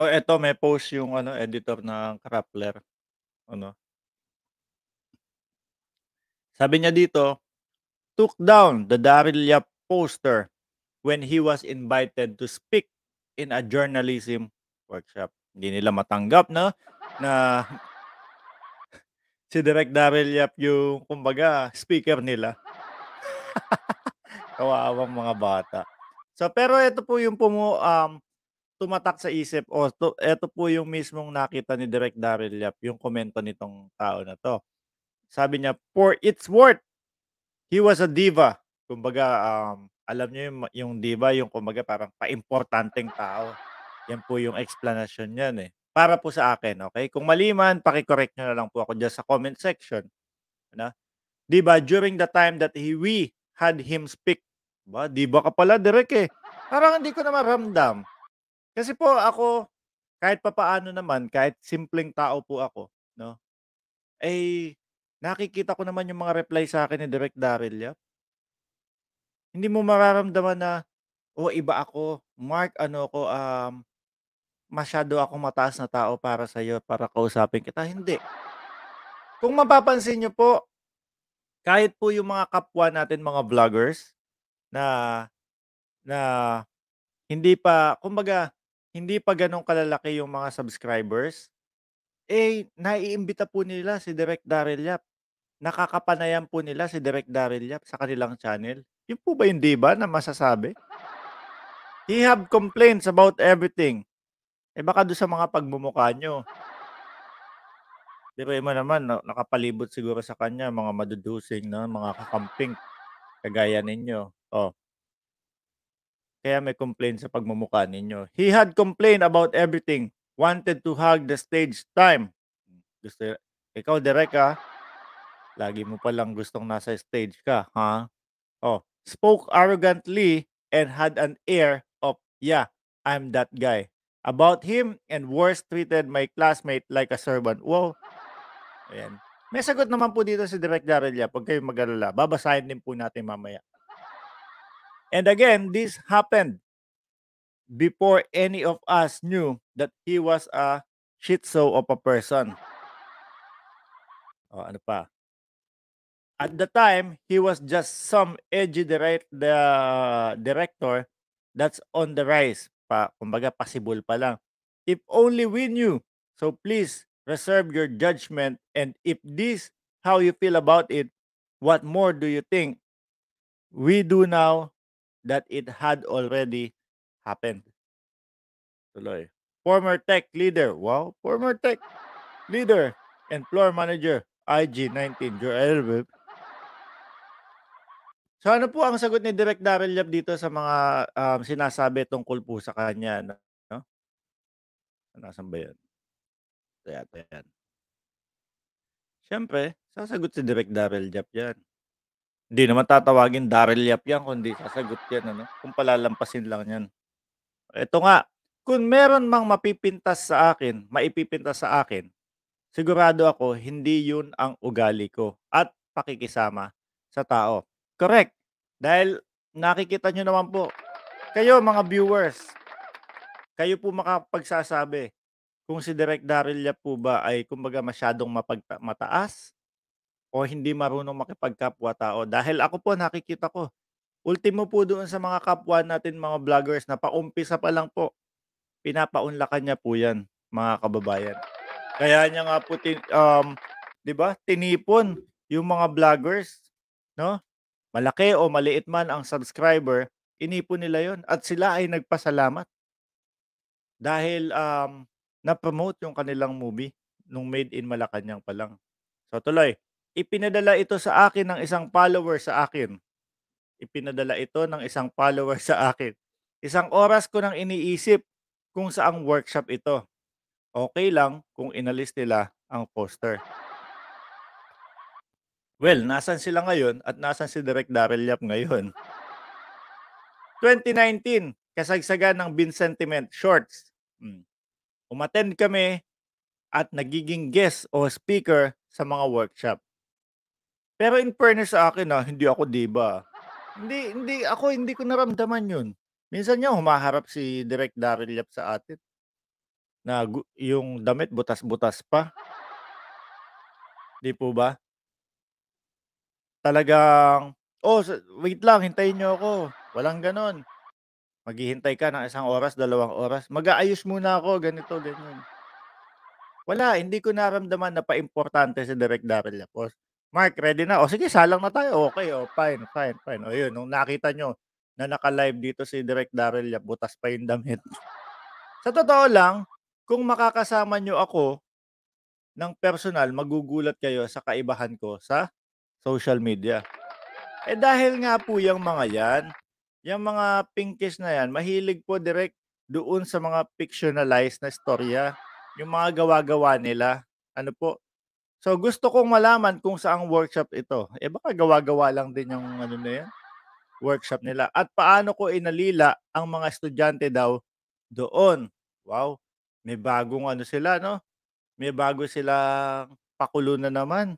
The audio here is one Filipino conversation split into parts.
Oh, eto may post yung ano editor ng Crappler, ano. Sabi niya dito, took down the Daryl Yap poster when he was invited to speak in a journalism workshop. Hindi nila matanggap na na si Direk Daryl Yap yung kumbaga speaker nila. Kawaawang mga bata. So pero ito po yung pumu um, tumatak sa isip, o oh, to, eto po yung mismong nakita ni Direk Daryl Yap, yung komento nitong tao na to. Sabi niya, for its worth, he was a diva. Kumbaga, um, alam niyo yung, yung diva, yung kumbaga parang paimportanteng tao. Yan po yung explanation niyan eh. Para po sa akin, okay? Kung mali man, pakicorrect niyo na lang po ako dyan sa comment section. Na, diba, during the time that he, we had him speak, ba, diba ka pala, Direk eh. Parang hindi ko na maramdam kasi po ako, kahit papaano naman, kahit simpleng tao po ako, no? Ay eh, nakikita ko naman yung mga reply sa akin ni Direk Daryl Yap. Hindi mo mararamdaman na o oh, iba ako, Mark ano ko um masyado ako mataas na tao para sa iyo para kausapin kita. Hindi. Kung mapapansin niyo po, kahit po yung mga kapwa natin mga vloggers na na hindi pa kumbaga hindi pa gano'n kalalaki yung mga subscribers. Eh, naiimbita po nila si Direk Daryl Yap. Nakakapanayan po nila si Direk Daryl Yap sa kanilang channel. Yun po ba yung diba na masasabi? He have complaints about everything. Eh baka doon sa mga pagmumukha nyo. Pero mo naman, nakapalibot siguro sa kanya, mga madudusing na, mga kakamping, kagaya ninyo. Oh, kaya may complaint sa pagmumukha ninyo. He had complained about everything. Wanted to hug the stage time. Gusto, ikaw, Derek, ha? Ah. Lagi mo palang gustong nasa stage ka, ha? Oh, spoke arrogantly and had an air of, yeah, I'm that guy. About him and worse treated my classmate like a servant. Wow. Ayan. May sagot naman po dito si Direk Darilla pag kayo mag-alala. Babasahin din po natin mamaya. And again, this happened before any of us knew that he was a shih tzu of a person. Oh, ano pa? At the time, he was just some edgy direct, the director that's on the rise. Pa, kumbaga, possible pa lang. If only we knew. So please, reserve your judgment. And if this how you feel about it, what more do you think we do now that it had already happened. Tuloy. Former tech leader. Wow. Former tech leader and floor manager IG19 Joel Webb. So ano po ang sagot ni Direk Darrell Yap dito sa mga um, sinasabi tungkol po sa kanya? No? Nasaan ba yan? Ito yan, Siyempre, sasagot si Direk Darrell Yap yan. Hindi naman tatawagin Daryl Yap yan, kundi sasagot yan. Ano? Kung palalampasin lang yan. Ito nga, kung meron mang mapipintas sa akin, maipipintas sa akin, sigurado ako hindi yun ang ugali ko at pakikisama sa tao. Correct. Dahil nakikita nyo naman po, kayo mga viewers, kayo po makapagsasabi kung si Direk Daryl Yap po ba ay kumbaga masyadong mapagta- mataas o hindi marunong makipagkapwa-tao. Dahil ako po, nakikita ko, ultimo po doon sa mga kapwa natin, mga vloggers, na paumpisa pa lang po, pinapaunlakan niya po yan, mga kababayan. Kaya niya nga po, tin, um, di ba, tinipon yung mga vloggers, no? Malaki o maliit man ang subscriber, inipon nila yon at sila ay nagpasalamat dahil um, na-promote yung kanilang movie nung Made in Malacanang pa lang. So tuloy, Ipinadala ito sa akin ng isang follower sa akin. Ipinadala ito ng isang follower sa akin. Isang oras ko nang iniisip kung saang workshop ito. Okay lang kung inalis nila ang poster. Well, nasan sila ngayon at nasan si Direk Daryl Yap ngayon? 2019, kasagsagan ng Bin Sentiment Shorts. Hmm. Umattend kami at nagiging guest o speaker sa mga workshop. Pero in fairness sa akin ah, hindi ako diva. Hindi, hindi, ako hindi ko naramdaman yun. Minsan yung humaharap si Direk Daryl Yap sa atin na yung damit butas-butas pa. Di po ba? Talagang, oh, wait lang, hintayin niyo ako. Walang ganon. Maghihintay ka ng isang oras, dalawang oras. Mag-aayos muna ako, ganito, ganyan. Wala, hindi ko naramdaman na pa-importante si Direk Daryl Yapos. Oh, Mark, ready na? O sige, salang na tayo. Okay, o fine, fine, fine. O yun, nung nakita nyo na naka-live dito si Direct Daryl, butas pa yung damit. Sa totoo lang, kung makakasama nyo ako ng personal, magugulat kayo sa kaibahan ko sa social media. Eh dahil nga po yung mga yan, yung mga pinkish na yan, mahilig po direct doon sa mga fictionalized na storya, yung mga gawa-gawa nila. Ano po, So gusto kong malaman kung saang workshop ito. E baka gawa-gawa lang din yung ano na yan, workshop nila. At paano ko inalila ang mga estudyante daw doon. Wow, may bagong ano sila, no? May bago silang pakulo na naman.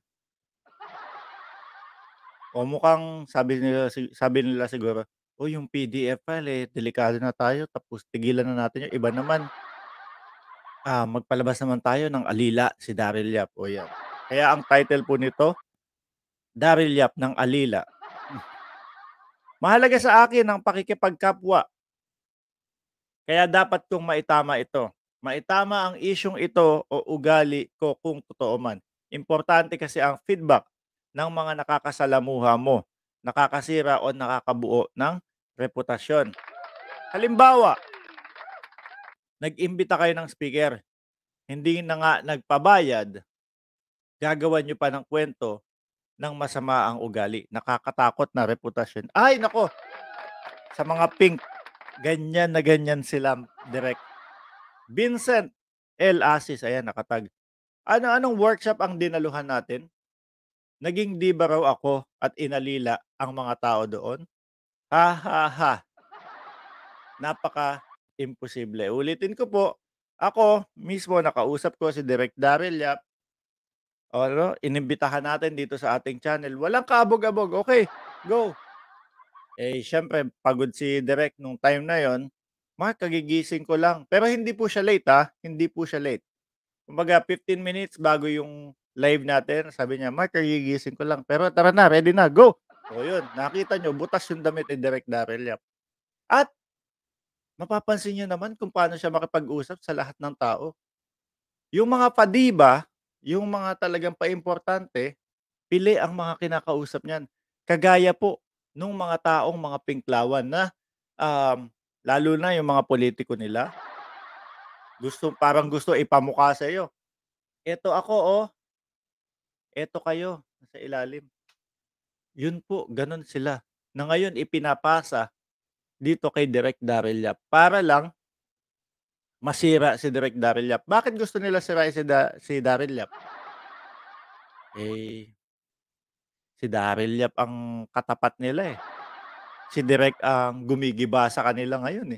O mukhang sabi nila, sabi nila siguro, o oh, yung PDF file, eh, delikado na tayo, tapos tigilan na natin yung iba naman. Ah, magpalabas naman tayo ng alila si Daryl Yap. O yan. Kaya ang title po nito, Daryl Yap ng Alila. Mahalaga sa akin ang pakikipagkapwa. Kaya dapat kong maitama ito. Maitama ang isyong ito o ugali ko kung totoo man. Importante kasi ang feedback ng mga nakakasalamuha mo, nakakasira o nakakabuo ng reputasyon. Halimbawa, nag-imbita kayo ng speaker, hindi na nga nagpabayad, gagawan niyo pa ng kwento ng masama ang ugali. Nakakatakot na reputasyon. Ay, nako! Sa mga pink, ganyan na ganyan sila direct. Vincent L. Asis, ayan, nakatag. Ano-anong workshop ang dinaluhan natin? Naging diba raw ako at inalila ang mga tao doon? Ha ha ha. Napaka imposible. Ulitin ko po, ako mismo nakausap ko si Direk Daryl Yap o, ano, inimbitahan natin dito sa ating channel. Walang kabog-abog. Okay, go. Eh, syempre, pagod si Direk nung time na yon. Mark, kagigising ko lang. Pero hindi po siya late, ha? Hindi po siya late. Kumbaga, 15 minutes bago yung live natin. Sabi niya, Mark, kagigising ko lang. Pero tara na, ready na, go! O yun, nakita nyo, butas yung damit ni Direk Darrell Yap. At, mapapansin nyo naman kung paano siya makipag-usap sa lahat ng tao. Yung mga padiba, yung mga talagang paimportante, pili ang mga kinakausap niyan. Kagaya po nung mga taong mga pinklawan na um, lalo na yung mga politiko nila, gusto parang gusto ipamukha sa iyo. Ito ako oh. Ito kayo sa ilalim. Yun po, ganun sila. Na ngayon ipinapasa dito kay Direct Darilla para lang masira si Direk Daryl Yap. Bakit gusto nila sirain si, da- si Daryl Yap? Eh, si Daryl Yap ang katapat nila eh. Si Direk ang gumigiba sa kanila ngayon eh.